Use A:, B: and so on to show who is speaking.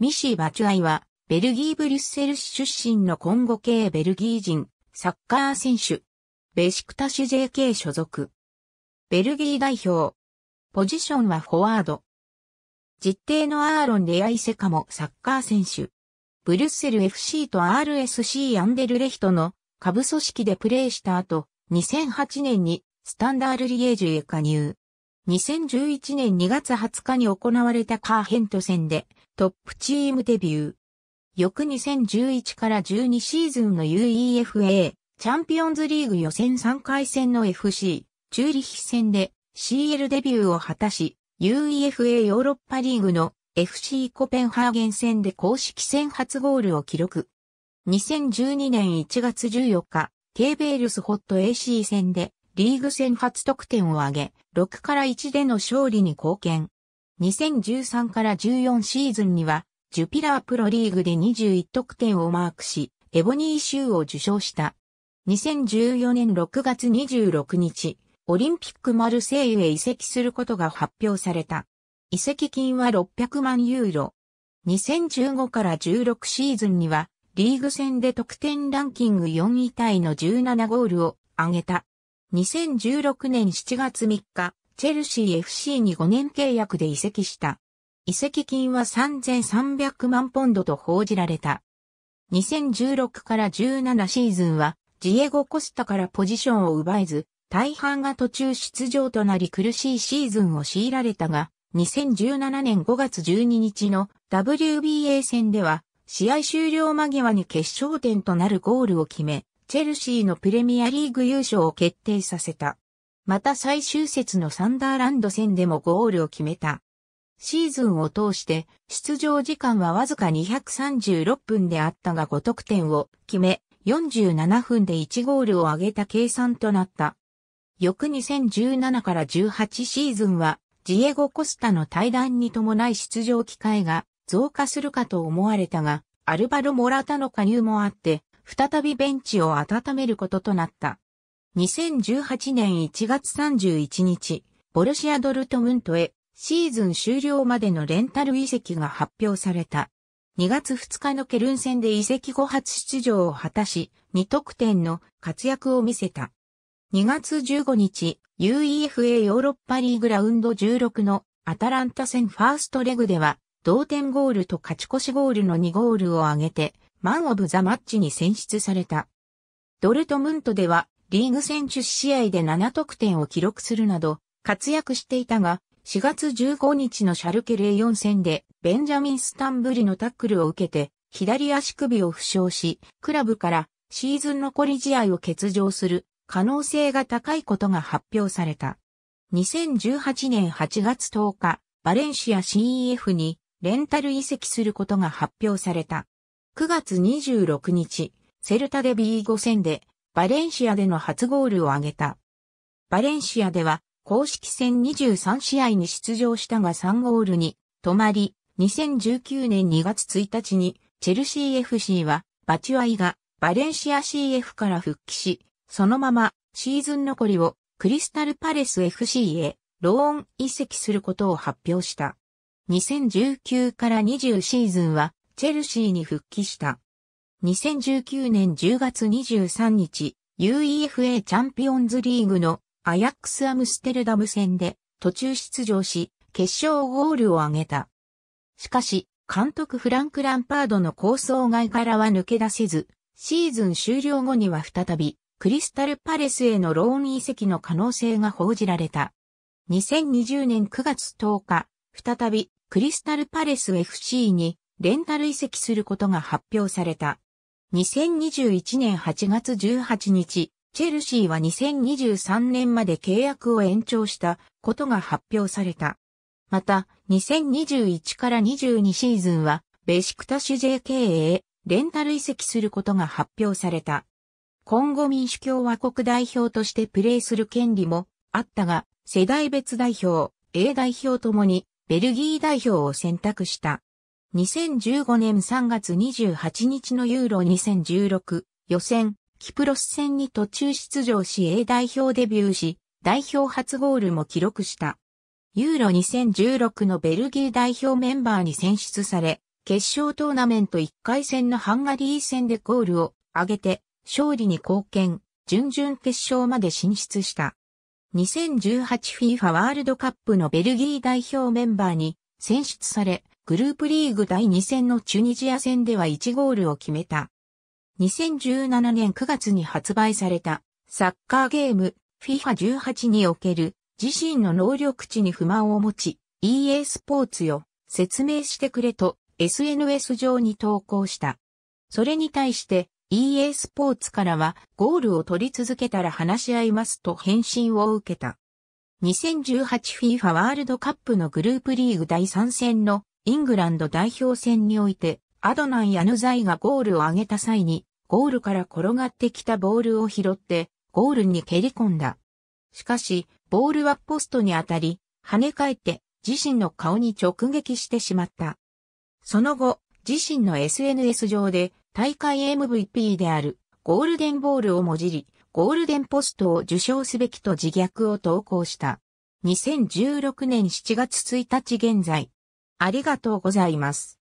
A: ミシー・バチュアイは、ベルギー・ブリュッセル市出身のコンゴ系ベルギー人、サッカー選手。ベシクタシ JK 所属。ベルギー代表。ポジションはフォワード。実定のアーロン・レアイセカもサッカー選手。ブリュッセル FC と RSC アンデルレヒトの下部組織でプレーした後、2008年にスタンダールリエージュへ加入。2011年2月20日に行われたカーヘント戦でトップチームデビュー。翌2011から12シーズンの UEFA チャンピオンズリーグ予選3回戦の FC チューリヒ戦で CL デビューを果たし UEFA ヨーロッパリーグの FC コペンハーゲン戦で公式戦初ゴールを記録。2012年1月14日、ケーベールスホット AC 戦でリーグ戦初得点を挙げ、6から1での勝利に貢献。2013から14シーズンには、ジュピラープロリーグで21得点をマークし、エボニー州を受賞した。2014年6月26日、オリンピックマルセイユへ移籍することが発表された。移籍金は600万ユーロ。2015から16シーズンには、リーグ戦で得点ランキング4位タイの17ゴールを挙げた。2016年7月3日、チェルシー FC に5年契約で移籍した。移籍金は3300万ポンドと報じられた。2016から17シーズンは、ジエゴ・コスタからポジションを奪えず、大半が途中出場となり苦しいシーズンを強いられたが、2017年5月12日の WBA 戦では、試合終了間際に決勝点となるゴールを決め、チェルシーのプレミアリーグ優勝を決定させた。また最終節のサンダーランド戦でもゴールを決めた。シーズンを通して出場時間はわずか236分であったが5得点を決め、47分で1ゴールを挙げた計算となった。翌2017から18シーズンは、ジエゴ・コスタの対談に伴い出場機会が増加するかと思われたが、アルバロ・モラタの加入もあって、再びベンチを温めることとなった。2018年1月31日、ボルシア・ドルトムントへシーズン終了までのレンタル移籍が発表された。2月2日のケルン戦で移籍後初出場を果たし、2得点の活躍を見せた。2月15日、UEFA ヨーロッパリーグラウンド16のアタランタ戦ファーストレグでは、同点ゴールと勝ち越しゴールの2ゴールを挙げて、マン・オブ・ザ・マッチに選出された。ドルトムントではリーグ戦10試合で7得点を記録するなど活躍していたが、4月15日のシャルケ04戦でベンジャミン・スタンブリのタックルを受けて左足首を負傷し、クラブからシーズン残り試合を欠場する可能性が高いことが発表された。2018年8月10日、バレンシア CEF にレンタル移籍することが発表された。9月26日、セルタで B5 戦で、バレンシアでの初ゴールを挙げた。バレンシアでは、公式戦23試合に出場したが3ゴールに止まり、2019年2月1日に、チェルシー FC は、バチュアイが、バレンシア CF から復帰し、そのまま、シーズン残りを、クリスタルパレス FC へ、ローン移籍することを発表した。2019から20シーズンは、チェルシーに復帰した。2019年10月23日、UEFA チャンピオンズリーグのアヤックスアムステルダム戦で途中出場し、決勝ゴールを挙げた。しかし、監督フランク・ランパードの構想外からは抜け出せず、シーズン終了後には再び、クリスタルパレスへのローン移籍の可能性が報じられた。2020年9月10日、再び、クリスタルパレス FC にレンタル移籍することが発表された。2021年8月18日、チェルシーは2023年まで契約を延長したことが発表された。また、2021から22シーズンは、ベシクタシュ JK へレンタル移籍することが発表された。今後民主共和国代表としてプレーする権利もあったが、世代別代表、A 代表ともにベルギー代表を選択した。2015年3月28日のユーロ2016予選、キプロス戦に途中出場し A 代表デビューし、代表初ゴールも記録した。ユーロ2016のベルギー代表メンバーに選出され、決勝トーナメント1回戦のハンガリー戦でゴールを挙げて、勝利に貢献、準々決勝まで進出した。2018FIFA ワールドカップのベルギー代表メンバーに選出され、グループリーグ第2戦のチュニジア戦では1ゴールを決めた。2017年9月に発売されたサッカーゲーム FIFA18 における自身の能力値に不満を持ち EA スポーツよ説明してくれと SNS 上に投稿した。それに対して EA スポーツからはゴールを取り続けたら話し合いますと返信を受けた。2018FIFA ワールドカップのグループリーグ第3戦のイングランド代表戦において、アドナン・ヤヌザイがゴールを上げた際に、ゴールから転がってきたボールを拾って、ゴールに蹴り込んだ。しかし、ボールはポストに当たり、跳ね返って、自身の顔に直撃してしまった。その後、自身の SNS 上で、大会 MVP である、ゴールデンボールをもじり、ゴールデンポストを受賞すべきと自虐を投稿した。2016年7月1日現在、ありがとうございます。